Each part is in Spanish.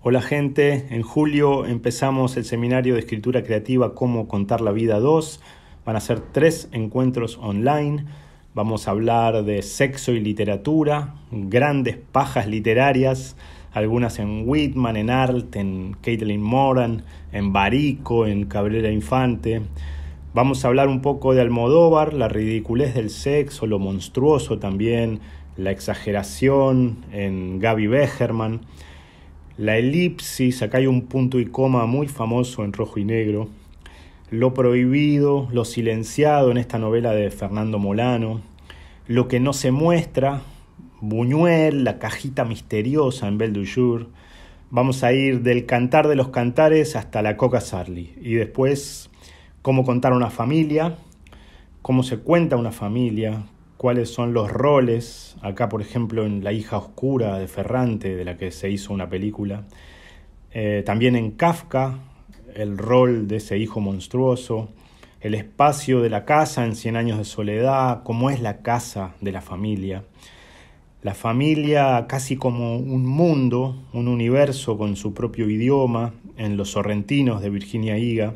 Hola gente, en julio empezamos el seminario de escritura creativa Cómo contar la vida 2. Van a ser tres encuentros online. Vamos a hablar de sexo y literatura, grandes pajas literarias, algunas en Whitman, en Arlt, en Caitlin Moran, en Barico, en Cabrera Infante. Vamos a hablar un poco de Almodóvar, la ridiculez del sexo, lo monstruoso también, la exageración en Gaby Becherman. La elipsis, acá hay un punto y coma muy famoso en rojo y negro. Lo prohibido, lo silenciado en esta novela de Fernando Molano. Lo que no se muestra, Buñuel, la cajita misteriosa en Belle du Jour. Vamos a ir del cantar de los cantares hasta la coca Sarli. Y después, cómo contar una familia, cómo se cuenta una familia, cuáles son los roles, acá por ejemplo en La hija oscura de Ferrante, de la que se hizo una película, eh, también en Kafka, el rol de ese hijo monstruoso, el espacio de la casa en Cien años de soledad, cómo es la casa de la familia, la familia casi como un mundo, un universo con su propio idioma, en Los Sorrentinos de Virginia Higa,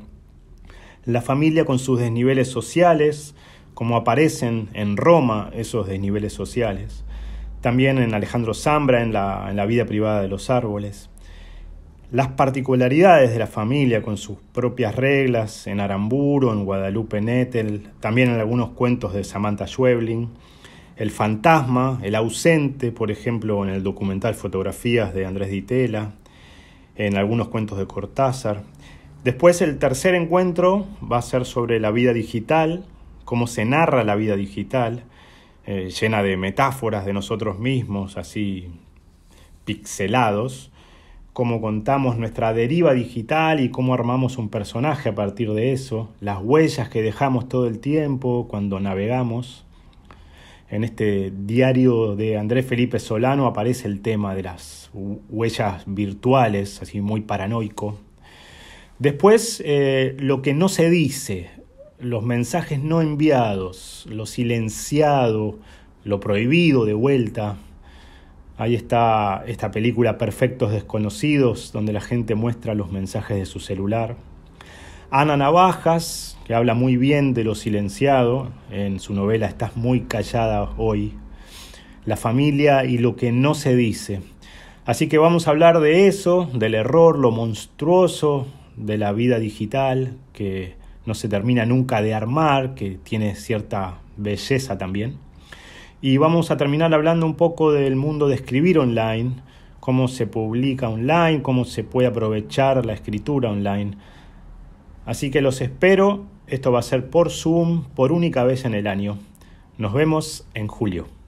la familia con sus desniveles sociales, como aparecen en Roma esos desniveles sociales, también en Alejandro Zambra, en la, vida privada de los árboles, las particularidades de la familia con sus propias reglas en Aramburo, en Guadalupe Nettel, también en algunos cuentos de Samantha Schweblin, el fantasma, el ausente, por ejemplo, en el documental Fotografías de Andrés Ditela, en algunos cuentos de Cortázar. Después el tercer encuentro va a ser sobre la vida digital, cómo se narra la vida digital, eh, llena de metáforas de nosotros mismos, así pixelados, cómo contamos nuestra deriva digital y cómo armamos un personaje a partir de eso, las huellas que dejamos todo el tiempo cuando navegamos. En este diario de Andrés Felipe Solano aparece el tema de las huellas virtuales, así muy paranoico. Después, eh, lo que no se dice, los mensajes no enviados, lo silenciado, lo prohibido de vuelta. Ahí está esta película Perfectos Desconocidos, donde la gente muestra los mensajes de su celular. Ana Navajas, que habla muy bien de lo silenciado en su novela Estás muy callada hoy. La familia y lo que no se dice. Así que vamos a hablar de eso, del error, lo monstruoso de la vida digital que no se termina nunca de armar, que tiene cierta belleza también. Y vamos a terminar hablando un poco del mundo de escribir online, cómo se publica online, cómo se puede aprovechar la escritura online. Así que los espero, esto va a ser por Zoom, por única vez en el año. Nos vemos en julio.